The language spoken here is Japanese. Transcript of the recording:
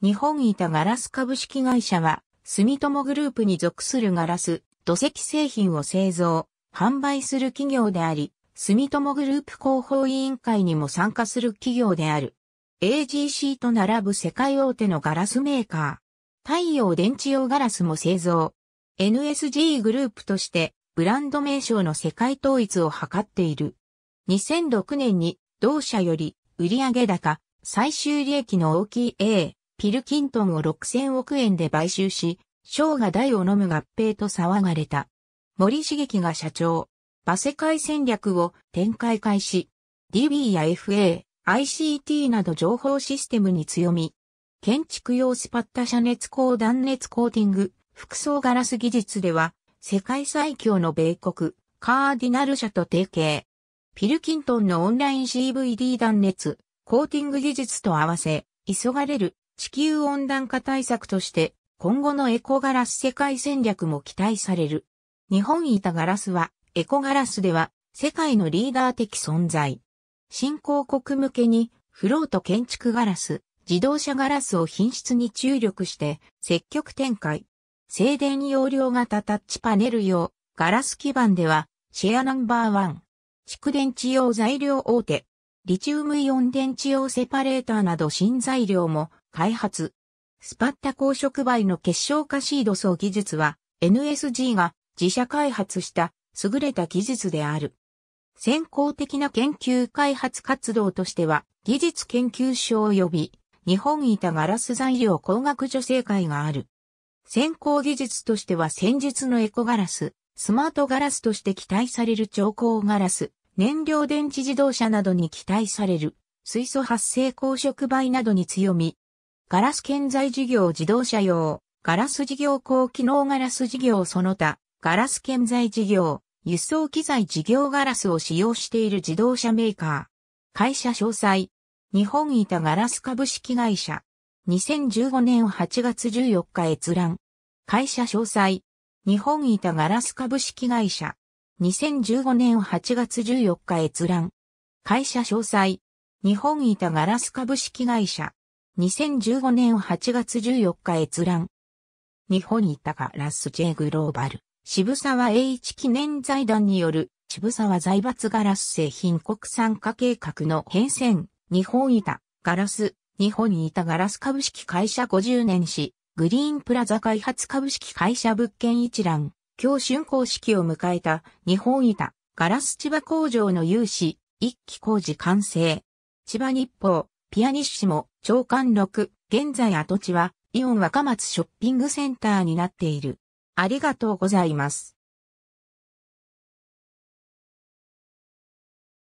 日本板ガラス株式会社は、住友グループに属するガラス、土石製品を製造、販売する企業であり、住友グループ広報委員会にも参加する企業である。AGC と並ぶ世界大手のガラスメーカー。太陽電池用ガラスも製造。NSG グループとしてブランド名称の世界統一を図っている。2006年に同社より売上高最終利益の大きい A ピルキントンを6000億円で買収し、ショーが台を飲む合併と騒がれた。森茂樹が社長、バ世界戦略を展開開始、DB や FA、ICT など情報システムに強み、建築用スパッタ遮熱鋼断熱コーティング、服装ガラス技術では、世界最強の米国、カーディナル社と提携。ピルキントンのオンライン CVD 断熱、コーティング技術と合わせ、急がれる地球温暖化対策として今後のエコガラス世界戦略も期待される。日本板ガラスはエコガラスでは世界のリーダー的存在。新興国向けにフロート建築ガラス、自動車ガラスを品質に注力して積極展開。静電容量型タッチパネル用ガラス基板ではシェアナンバーワン。蓄電池用材料大手。リチウムイオン電池用セパレーターなど新材料も開発。スパッタ高触媒の結晶化シード層技術は NSG が自社開発した優れた技術である。先行的な研究開発活動としては技術研究所及び日本板ガラス材料工学助成会がある。先行技術としては先日のエコガラス、スマートガラスとして期待される超光ガラス、燃料電池自動車などに期待される水素発生光触媒などに強み、ガラス建材事業自動車用、ガラス事業高機能ガラス事業その他、ガラス建材事業、輸送機材事業ガラスを使用している自動車メーカー。会社詳細。日本板ガラス株式会社。2015年8月14日閲覧。会社詳細。日本板ガラス株式会社。2015年8月14日閲覧。会社詳細。日本板ガラス株式会社。2015年8月14日閲覧。日本いたがラス J グローバル。渋沢栄一記念財団による渋沢財閥ガラス製品国産化計画の変遷。日本いたガラス。日本いたガラス株式会社50年史。グリーンプラザ開発株式会社物件一覧。今日竣工式を迎えた日本いたガラス千葉工場の融資。一期工事完成。千葉日報。ピアニッシモ、長官6、現在跡地は、イオン若松ショッピングセンターになっている。ありがとうございます。